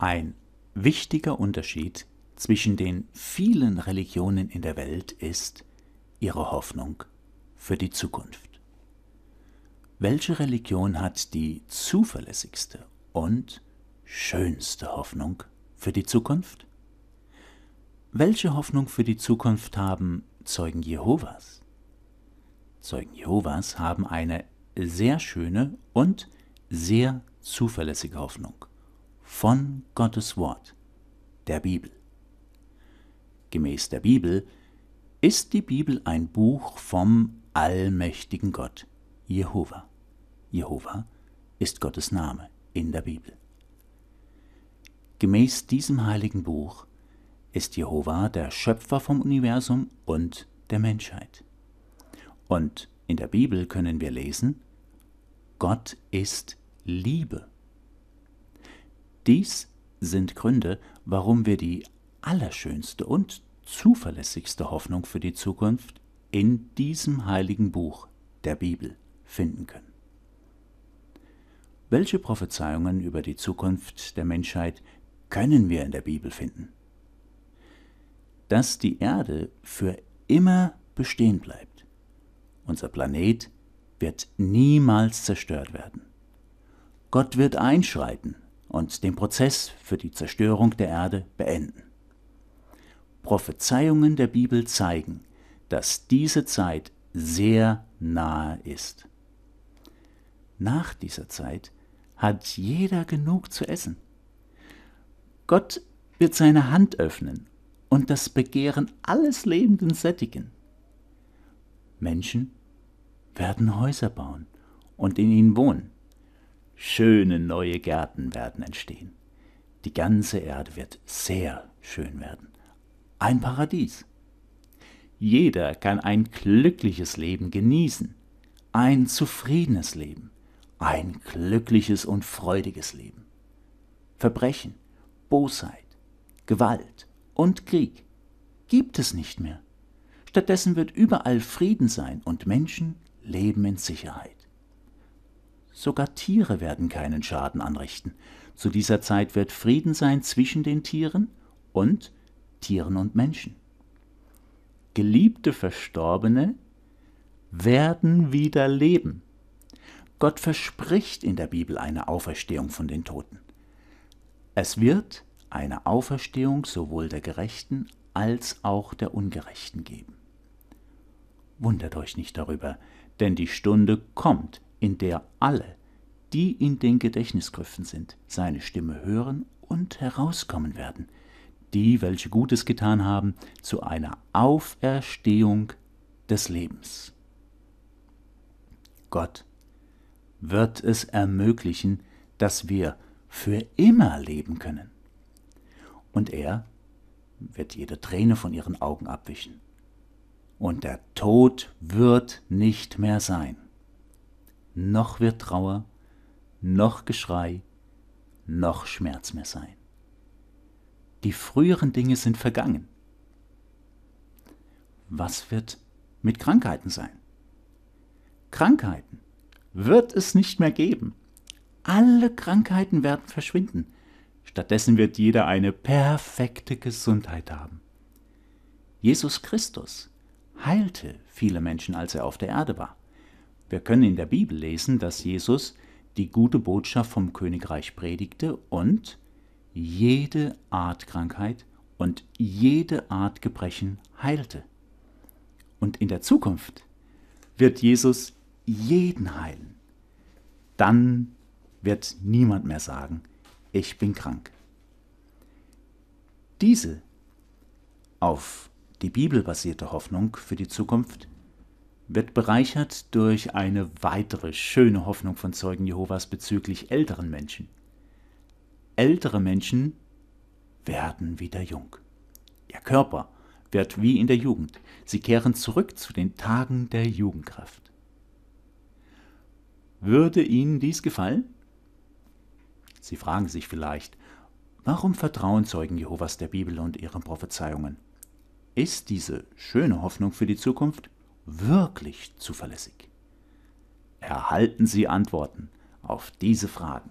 Ein wichtiger Unterschied zwischen den vielen Religionen in der Welt ist ihre Hoffnung für die Zukunft. Welche Religion hat die zuverlässigste und schönste Hoffnung für die Zukunft? Welche Hoffnung für die Zukunft haben Zeugen Jehovas? Zeugen Jehovas haben eine sehr schöne und sehr zuverlässige Hoffnung von Gottes Wort, der Bibel. Gemäß der Bibel ist die Bibel ein Buch vom allmächtigen Gott, Jehova. Jehova ist Gottes Name in der Bibel. Gemäß diesem heiligen Buch ist Jehova der Schöpfer vom Universum und der Menschheit. Und in der Bibel können wir lesen, Gott ist Liebe. Dies sind Gründe, warum wir die allerschönste und zuverlässigste Hoffnung für die Zukunft in diesem heiligen Buch der Bibel finden können. Welche Prophezeiungen über die Zukunft der Menschheit können wir in der Bibel finden? Dass die Erde für immer bestehen bleibt. Unser Planet wird niemals zerstört werden. Gott wird einschreiten, und den Prozess für die Zerstörung der Erde beenden. Prophezeiungen der Bibel zeigen, dass diese Zeit sehr nahe ist. Nach dieser Zeit hat jeder genug zu essen. Gott wird seine Hand öffnen und das Begehren alles Lebenden sättigen. Menschen werden Häuser bauen und in ihnen wohnen schöne neue Gärten werden entstehen. Die ganze Erde wird sehr schön werden. Ein Paradies. Jeder kann ein glückliches Leben genießen, ein zufriedenes Leben, ein glückliches und freudiges Leben. Verbrechen, Bosheit, Gewalt und Krieg gibt es nicht mehr. Stattdessen wird überall Frieden sein und Menschen leben in Sicherheit. Sogar Tiere werden keinen Schaden anrichten. Zu dieser Zeit wird Frieden sein zwischen den Tieren und Tieren und Menschen. Geliebte Verstorbene werden wieder leben. Gott verspricht in der Bibel eine Auferstehung von den Toten. Es wird eine Auferstehung sowohl der Gerechten als auch der Ungerechten geben. Wundert euch nicht darüber, denn die Stunde kommt, in der alle, die in den Gedächtnisgriffen sind, seine Stimme hören und herauskommen werden, die, welche Gutes getan haben, zu einer Auferstehung des Lebens. Gott wird es ermöglichen, dass wir für immer leben können. Und er wird jede Träne von ihren Augen abwischen. Und der Tod wird nicht mehr sein noch wird Trauer, noch Geschrei, noch Schmerz mehr sein. Die früheren Dinge sind vergangen. Was wird mit Krankheiten sein? Krankheiten wird es nicht mehr geben. Alle Krankheiten werden verschwinden. Stattdessen wird jeder eine perfekte Gesundheit haben. Jesus Christus heilte viele Menschen, als er auf der Erde war. Wir können in der Bibel lesen, dass Jesus die gute Botschaft vom Königreich predigte und jede Art Krankheit und jede Art Gebrechen heilte. Und in der Zukunft wird Jesus jeden heilen. Dann wird niemand mehr sagen, ich bin krank. Diese auf die Bibel basierte Hoffnung für die Zukunft wird bereichert durch eine weitere schöne Hoffnung von Zeugen Jehovas bezüglich älteren Menschen. Ältere Menschen werden wieder jung. Ihr Körper wird wie in der Jugend. Sie kehren zurück zu den Tagen der Jugendkraft. Würde Ihnen dies gefallen? Sie fragen sich vielleicht, warum vertrauen Zeugen Jehovas der Bibel und ihren Prophezeiungen? Ist diese schöne Hoffnung für die Zukunft wirklich zuverlässig? Erhalten Sie Antworten auf diese Fragen.